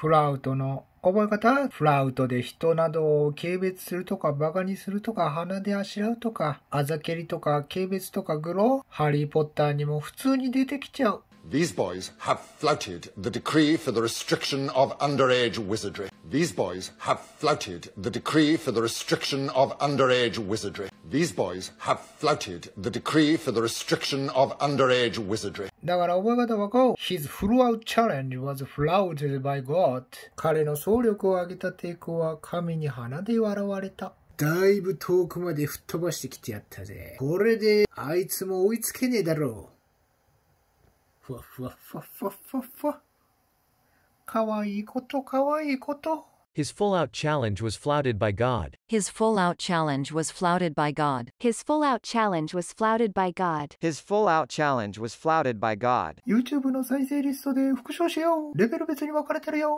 フラウトの覚え方はフラウトで人などを軽蔑するとかバカにするとか鼻であしらうとかあざけりとか軽蔑とかグロハリー・ポッターにも普通に出てきちゃう These boys have flouted the decree for the restriction of underage wizardry These boys have flouted the decree for the restriction of underage wizardry. These boys have flouted the decree for the restriction of underage wizardry. だから覚え方はこう。His throughout challenge was flouted by God. 彼の総力を上げた抵抗は神に花で笑われた。だいぶ遠くまで吹っ飛ばしてきてやったぜ。これであいつも追いつけねえだろう。ふわふわふわふわふわふわ。Kawaii koto, kawaii koto. His full-out challenge was flouted by God. His full-out challenge was flouted by God. His full-out challenge was flouted by God. His full-out challenge was flouted by God. YouTube の再生リストで復唱しよう。レベル別に分かれてるよ。